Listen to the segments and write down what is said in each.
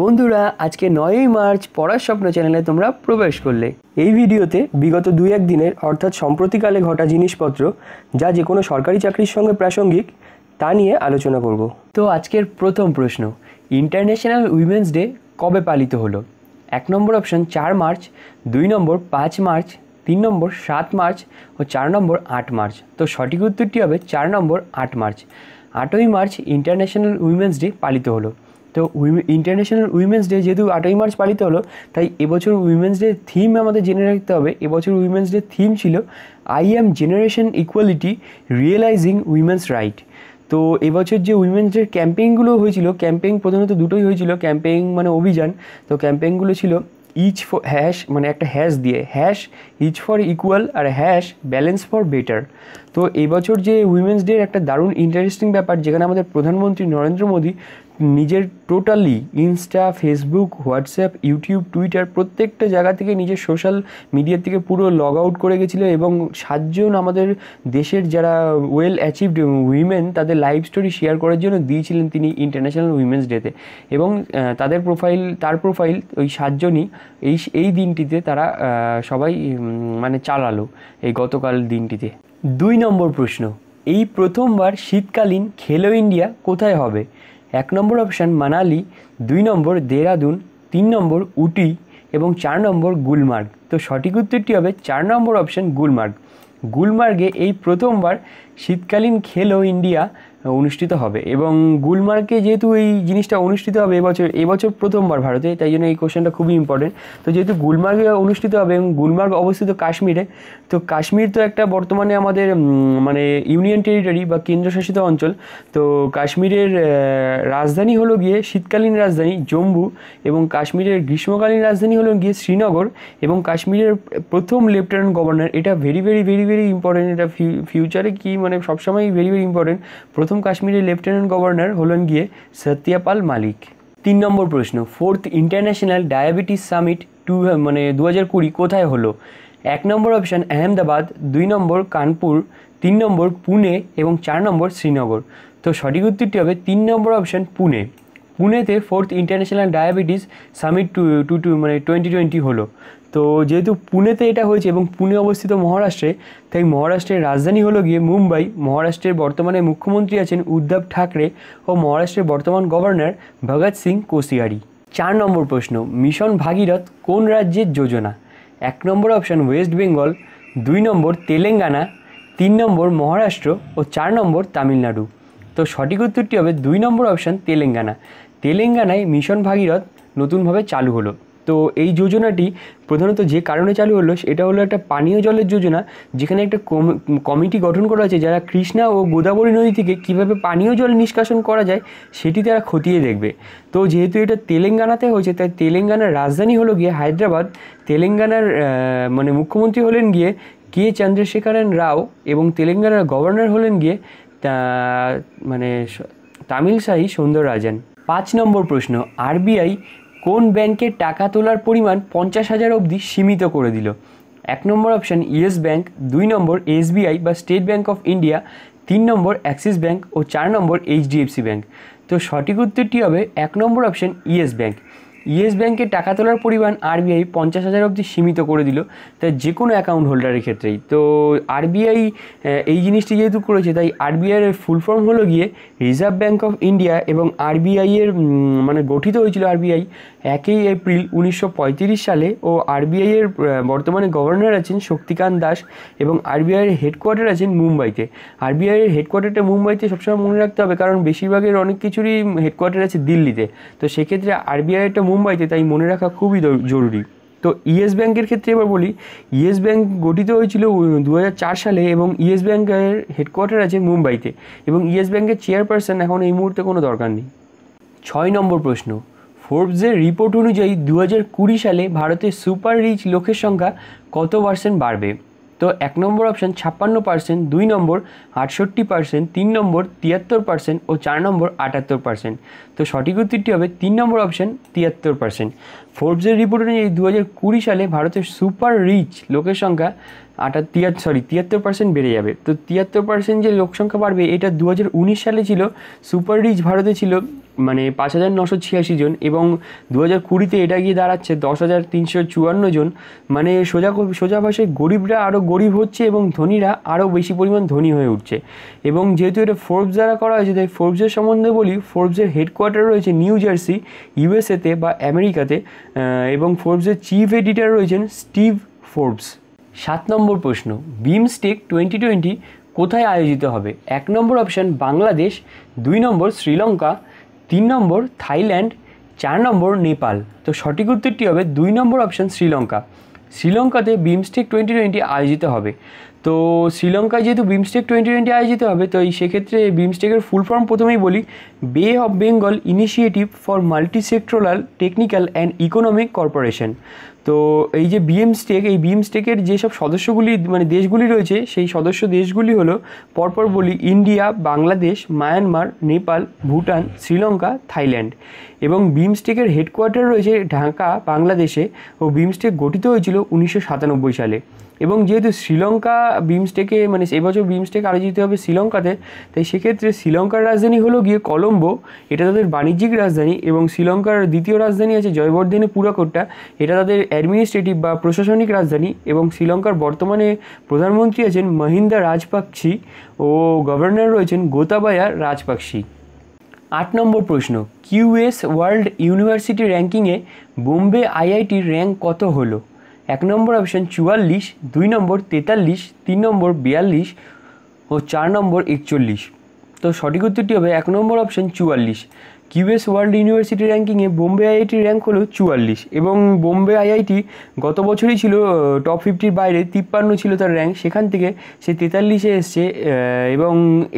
বন্ধুরা আজকে নয়ই মার্চ পড়ার স্বপ্ন চ্যানেলে তোমরা প্রবেশ করলে এই ভিডিওতে বিগত দুই এক দিনের অর্থাৎ সম্প্রতিকালে ঘটা জিনিসপত্র যা যে কোনো সরকারি চাকরির সঙ্গে প্রাসঙ্গিক তা নিয়ে আলোচনা করব তো আজকের প্রথম প্রশ্ন ইন্টারন্যাশনাল উইমেন্স ডে কবে পালিত হলো এক নম্বর অপশন চার মার্চ দুই নম্বর পাঁচ মার্চ তিন নম্বর সাত মার্চ ও চার নম্বর আট মার্চ তো সঠিক উত্তরটি হবে চার নম্বর আট মার্চ আটই মার্চ ইন্টারন্যাশনাল উইমেন্স ডে পালিত হলো তো ইন্টারন্যাশনাল উইমেন্স ডে যেহেতু আটই মার্চ পালিত হলো তাই এবছর উইমেন্স ডে থিম আমাদের জেনে রাখতে হবে এবছর উইমেন্স ডে থিম ছিল I am generation equality realizing women's right তো এবছর যে উইমেন্স ডে ক্যাম্পেইনগুলো হয়েছিল ক্যাম্পেইন প্রধানত দুটোই হয়েছিল ক্যাম্পেইন মানে অভিযান তো ক্যাম্পেইনগুলো ছিল ইচ ফর হ্যাশ মানে একটা হ্যাশ দিয়ে হ্যাশ ইচ ফর ইকুয়াল আর হ্যাশ ব্যালেন্স ফর বেটার তো এবছর যে উইমেন্স ডের একটা দারুণ ইন্টারেস্টিং ব্যাপার যেখানে আমাদের প্রধানমন্ত্রী নরেন্দ্র মোদী নিজের totally insta Facebook WhatsApp YouTube Twitter প্রত্যেকটা জায়গা থেকে নিজের সোশ্যাল মিডিয়ার থেকে পুরো লগ আউট করে গেছিলো এবং সাতজন আমাদের দেশের যারা ওয়েল অ্যাচিভড উইমেন তাদের লাইভ স্টোরি শেয়ার করার জন্য দিয়েছিলেন তিনি ইন্টারন্যাশনাল উইমেন্স ডেতে এবং তাদের প্রোফাইল তার প্রোফাইল ওই সাতজনই এই এই দিনটিতে তারা সবাই মানে চালালো এই গতকাল দিনটিতে দুই নম্বর প্রশ্ন এই প্রথমবার শীতকালীন খেলো ইন্ডিয়া কোথায় হবে এক নম্বর অপশান মানালি দুই নম্বর দেরাদুন তিন নম্বর উটি এবং চার নম্বর গুলমার্গ তো সঠিক উত্তরটি হবে চার নম্বর অপশান গুলমার্গ গুলমার্গে এই প্রথমবার শীতকালীন খেলো ইন্ডিয়া অনুষ্ঠিত হবে এবং গুলমার্গে যেহেতু এই জিনিসটা অনুষ্ঠিত হবে এবছর এবছর প্রথমবার ভারতে তাই জন্য এই কোশ্চেনটা খুবই ইম্পর্টেন্ট তো যেহেতু গুলমার্গে অনুষ্ঠিত হবে এবং গুলমার্গ অবস্থিত কাশ্মীরে তো কাশ্মীর তো একটা বর্তমানে আমাদের মানে ইউনিয়ন টেরিটরি বা কেন্দ্রশাসিত অঞ্চল তো কাশ্মীরের রাজধানী হলো গিয়ে শীতকালীন রাজধানী জম্মু এবং কাশ্মীরের গ্রীষ্মকালীন রাজধানী হলো গিয়ে শ্রীনগর এবং কাশ্মীরের প্রথম লেফটেন্যান্ট গভর্নর এটা very very very very important এটা ফিউচারে কি মানে সবসময় ভেরি ভেরি ইম্পর্টেন্ট প্রথম প্রথম কাশ্মীরের লেফটেন্যান্ট গভর্নর হলেন গিয়ে সত্যপাল মালিক তিন নম্বর প্রশ্ন fourth international diabetes summit two মানে দু হাজার কুড়ি কোথায় হলো এক নম্বর অপশান আহমেদাবাদ দুই নম্বর কানপুর তিন নম্বর পুনে এবং চার নম্বর শ্রীনগর তো সঠিক উত্তরটি হবে তিন নম্বর অপশান পুনে পুনেতে fourth international diabetes summit two two two মানে টোয়েন্টি টোয়েন্টি হলো তো যেহেতু পুনেতে এটা হয়েছে এবং পুনে অবস্থিত মহারাষ্ট্রে তাই মহারাষ্ট্রের রাজধানী হলো গিয়ে মুম্বাই মহারাষ্ট্রের বর্তমানে মুখ্যমন্ত্রী আছেন উদ্ধব ঠাকরে ও মহারাষ্ট্রের বর্তমান গভর্নর ভগৎ সিং কোশিয়ারি চার নম্বর প্রশ্ন মিশন ভাগীরথ কোন রাজ্যের যোজনা এক নম্বর অপশান ওয়েস্ট বেঙ্গল দুই নম্বর তেলেঙ্গানা তিন নম্বর মহারাষ্ট্র ও চার নম্বর তামিলনাড়ু তো সঠিক উত্তরটি হবে দুই নম্বর অপশান তেলেঙ্গানা তেলেঙ্গানায় মিশন ভাগীরথ নতুনভাবে চালু হলো তো এই যোজনাটি প্রধানত যে কারণে চালু হলো এটা হলো একটা পানীয় জলের যোজনা যেখানে একটা কমিটি গঠন করা হয়েছে যারা কৃষ্ণা ও গোদাবরী নদী থেকে কীভাবে পানীয় জল নিষ্কাশন করা যায় সেটি তারা খতিয়ে দেখবে তো যেহেতু এটা তেলেঙ্গানাতে হয়েছে তাই তেলেঙ্গানার রাজধানী হলো গিয়ে হায়দ্রাবাদ তেলেঙ্গানার মানে মুখ্যমন্ত্রী হলেন গিয়ে কে চন্দ্রশেখরন রাও এবং তেলেঙ্গানার গভর্নর হলেন গিয়ে মানে তামিলশাহী সৌন্দররাজন পাঁচ নম্বর প্রশ্ন আরবিআই কোন ব্যাংকে টাকা তোলার পরিমাণ পঞ্চাশ হাজার অবধি সীমিত করে দিল এক নম্বর অপশান ইয়েস ব্যাঙ্ক দুই নম্বর এসবিআই বা স্টেট ব্যাঙ্ক অফ ইন্ডিয়া তিন নম্বর অ্যাক্সিস ব্যাঙ্ক ও চার নম্বর এইচডিএফসি ব্যাঙ্ক তো সঠিক উত্তরটি হবে এক number option yes bank yes ব্যাংকে টাকা তোলার পরিমাণ আরবিআই পঞ্চাশ হাজার অবধি সীমিত করে দিল তা যে কোনো অ্যাকাউন্ট হোল্ডারের ক্ষেত্রেই তো আরবিআই এই জিনিসটি যেহেতু করেছে তাই আরবিআইয়ের ফুল ফর্ম হলো গিয়ে রিজার্ভ ব্যাঙ্ক অফ ইন্ডিয়া এবং আরবিআইয়ের মানে গঠিত হয়েছিল আরবিআই একই এপ্রিল উনিশশো সালে ও আরবিআইয়ের বর্তমানে গভর্নর আছেন শক্তিকান্ত দাস এবং আরবিআইয়ের হেডকোয়ার্টার আছেন মুম্বাইতে আরবিআইয়ের হেডকোয়ার্টারটা মুম্বাইতে সবসময় মনে রাখতে হবে কারণ বেশিরভাগের অনেক কিছুরই হেডকোয়ার্টার আছে দিল্লিতে তো সেক্ষেত্রে আরবিআইটা মুম্বাইতে তাই মনে রাখা খুবই জরুরি তো ইয়েস ব্যাংকের ক্ষেত্রে এবার বলি ইয়েস ব্যাংক গঠিত হয়েছিল দু সালে এবং ইয়েস ব্যাংকের হেডকোয়ার্টার আছে মুম্বাইতে এবং ইয়েস ব্যাংকের চেয়ারপারসন এখন এই মুহূর্তে কোনো দরকার নেই ছয় নম্বর প্রশ্ন ফোর্বসের রিপোর্ট অনুযায়ী দু সালে ভারতের সুপার রিচ লোকের সংখ্যা কত পার্সেন্ট বাড়বে তো এক নম্বর অপশান ছাপ্পান্ন পার্সেন্ট দুই নম্বর আটষট্টি পার্সেন্ট তিন নম্বর তিয়াত্তর পার্সেন্ট ও চার নম্বর আটাত্তর পার্সেন্ট তো সঠিক উত্তরটি হবে তিন নম্বর অপশান তিয়াত্তর পার্সেন্ট ফোর্বসের রিপোর্ট অনুযায়ী দু সালে ভারতের সুপার রিচ লোকের সংখ্যা আটা তিয়াত্তর সরি তিয়াত্তর পার্সেন্ট বেড়ে যাবে তো তিয়াত্তর পার্সেন্ট যে লোকসংখ্যা বাড়বে এটা দু সালে ছিল সুপার রিচ ভারতে ছিল মানে পাঁচ হাজার নশো ছিয়াশি জন এবং দু হাজার কুড়িতে এটা গিয়ে দাঁড়াচ্ছে দশ হাজার তিনশো চুয়ান্ন জন মানে সোজা সোজা ভাষায় গরিবরা আরও গরিব হচ্ছে এবং ধনীরা আরও বেশি পরিমাণ ধনী হয়ে উঠছে এবং যেহেতু এটা ফোর্বস দ্বারা করা হয়েছে তাই ফোর্বসের সম্বন্ধে বলি ফোর্বসের হেডকোয়ার্টার রয়েছে নিউ জার্সি ইউএসএতে বা আমেরিকাতে এবং ফোর্বসের চিফ এডিটার রয়েছেন স্টিভ ফোর্বস সাত নম্বর প্রশ্ন বিমস্টেক টোয়েন্টি টোয়েন্টি কোথায় আয়োজিত হবে এক নম্বর অপশান বাংলাদেশ দুই নম্বর শ্রীলঙ্কা তিন নম্বর থাইল্যান্ড চার নম্বর নেপাল তো সঠিক উত্তরটি হবে দুই নম্বর অপশান শ্রীলঙ্কা শ্রীলঙ্কাতে বিমস্টেক টোয়েন্টি টোয়েন্টি আয়োজিত হবে তো শ্রীলঙ্কায় যেহেতু বিমস্টেক টোয়েন্টি টোয়েন্টি আয়োজিত হবে তো সেক্ষেত্রে বিমস্টেকের ফুল ফর্ম প্রথমেই বলি Bay of Bengal Initiative for Multisectoral Technical and Economic Corporation তো এই যে বিএমস্টেক এই বিএমস্টেকের যেসব সদস্যগুলি মানে দেশগুলি রয়েছে সেই সদস্য দেশগুলি হলো পরপর বলি India Bangladesh Myanmar Nepal Bhutan Sri Lanka Thailand এবং বিমস্টেকের হেডকোয়ার্টার রয়েছে ঢাকা বাংলাদেশে ও বিমস্টেক গঠিত হয়েছিল উনিশশো সালে এবং যেহেতু শ্রীলঙ্কা বিমস্টেকে মানে এবছর বিমস্টেক আয়োজিত হবে শ্রীলঙ্কাতে তাই সেক্ষেত্রে শ্রীলঙ্কার রাজধানী হলো গিয়ে কলম্বো এটা তাদের বাণিজ্যিক রাজধানী এবং শ্রীলঙ্কার দ্বিতীয় রাজধানী আছে জয়বর্ধনে পুরাকোট্টা এটা তাদের অ্যাডমিনিস্ট্রেটিভ বা প্রশাসনিক রাজধানী এবং শ্রীলঙ্কার বর্তমানে প্রধানমন্ত্রী আছেন মহিন্দা রাজপাকসি ও গভর্নর রয়েছেন গোতাবায়া রাজপাকসি আট নম্বর প্রশ্ন কিউএস ওয়ার্ল্ড ইউনিভার্সিটি র্যাঙ্কিংয়ে বোম্বে আইআইটির র্যাঙ্ক কত হলো এক নম্বর অপশন চুয়াল্লিশ দুই নম্বর তেতাল্লিশ তিন নম্বর বিয়াল্লিশ ও চার নম্বর একচল্লিশ তো সঠিক উত্তরটি হবে এক নম্বর অপশন চুয়াল্লিশ কিউএস ওয়ার্ল্ড ইউনিভার্সিটি র্যাঙ্কিংয়ে বোম্বে আইআইটির র্যাঙ্ক হলো চুয়াল্লিশ এবং বোম্বে আইআইটি গত বছরই ছিল টপ ফিফটির বাইরে তিপ্পান্ন ছিল তার র্যাঙ্ক সেখান থেকে সে তেতাল্লিশে এসছে এবং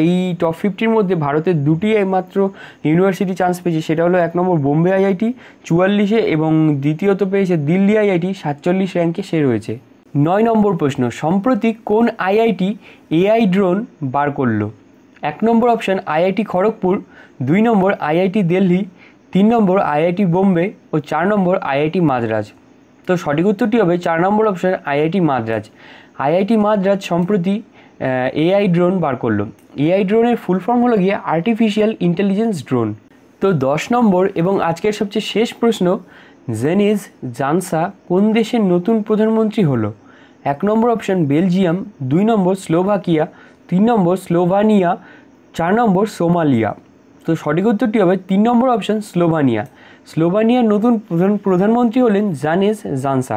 এই টপ ফিফটির মধ্যে ভারতের দুটি একমাত্র ইউনিভার্সিটি চান্স পেয়েছে সেটা হলো এক নম্বর বোম্বে আইআইটি চুয়াল্লিশে এবং দ্বিতীয়ত পেয়েছে দিল্লি আইআইটি সাতচল্লিশ র্যাঙ্কে সে রয়েছে নয় নম্বর প্রশ্ন সম্প্রতি কোন আইআইটি এআই ড্রোন বার করলো এক নম্বর অপশান আইআইটি খড়গপুর দুই নম্বর আইআইটি দিল্লি তিন নম্বর আইআইটি বোম্বে ও চার নম্বর আইআইটি মাদ্রাজ তো সঠিক উত্তরটি হবে চার number option IIT Madras IIT Madras সম্প্রতি এআই ড্রোন বার করলো এআই ড্রোনের ফুল ফর্ম হলো গিয়ে আর্টিফিশিয়াল ইন্টেলিজেন্স ড্রোন তো দশ নম্বর এবং আজকের সবচেয়ে শেষ প্রশ্ন জেনিজ জানসা কোন দেশের নতুন প্রধানমন্ত্রী হলো এক নম্বর অপশান বেলজিয়াম দুই নম্বর স্লোভাকিয়া তিন নম্বর স্লোভানিয়া চার নম্বর সোমালিয়া তো সঠিক উত্তরটি হবে তিন নম্বর অপশান স্লোভানিয়া স্লোভানিয়ার নতুন প্রধান প্রধানমন্ত্রী হলেন জানেস জানসা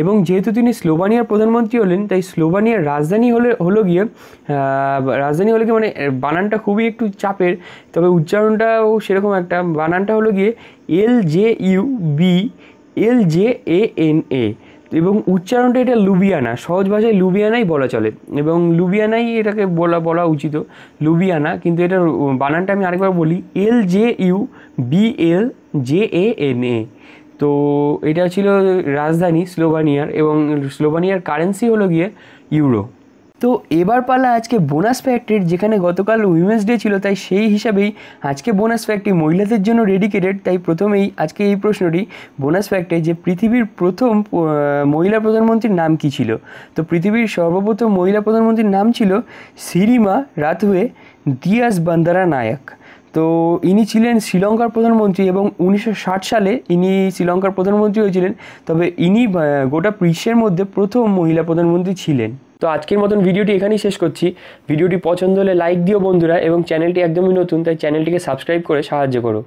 এবং যেহেতু তিনি স্লোভানিয়ার প্রধানমন্ত্রী হলেন তাই স্লোভানিয়ার রাজধানী হলে হলো গিয়ে রাজধানী হলে গিয়ে মানে বানানটা খুবই একটু চাপের তবে উচ্চারণটাও সেরকম একটা বানানটা হলো গিয়ে L J U B L J A N A এবং উচ্চারণটা এটা লুবিয়ানা সহজ ভাষায় লুবিয়ানাই বলা চলে এবং লুবিয়ানাই এটাকে বলা বলা উচিত লুবিয়ানা কিন্তু এটার বানানটা আমি আরেকবার বলি L J U B L J A N A তো এটা ছিল রাজধানী স্লোভানিয়ার এবং স্লোভানিয়ার কারেন্সি হলো গিয়ে ইউরো তো এবার পালা আজকে বোনাস ফ্যাক্টরির যেখানে গতকাল উইমেন্স ডে ছিল তাই সেই হিসাবেই আজকে বোনাস ফ্যাক্টরি মহিলাদের জন্য ডেডিকেটেড তাই প্রথমেই আজকে এই প্রশ্নটি বোনাস ফ্যাক্টরি যে পৃথিবীর প্রথম মহিলা প্রধানমন্ত্রীর নাম কী ছিল তো পৃথিবীর সর্বপ্রথম মহিলা প্রধানমন্ত্রীর নাম ছিল সিরিমা রাথুয়ে দিয়াস বান্দারা নায়ক তো ইনি ছিলেন শ্রীলঙ্কার প্রধানমন্ত্রী এবং উনিশশো সালে ইনি শ্রীলঙ্কার প্রধানমন্ত্রী হয়েছিলেন তবে ইনি গোটা বিশ্বের মধ্যে প্রথম মহিলা প্রধানমন্ত্রী ছিলেন তো আজকের মতন ভিডিওটি এখানেই শেষ করছি ভিডিওটি পছন্দ হলে লাইক দিও বন্ধুরা এবং চ্যানেলটি একদমই নতুন তাই চ্যানেলটিকে সাবস্ক্রাইব করে সাহায্য করো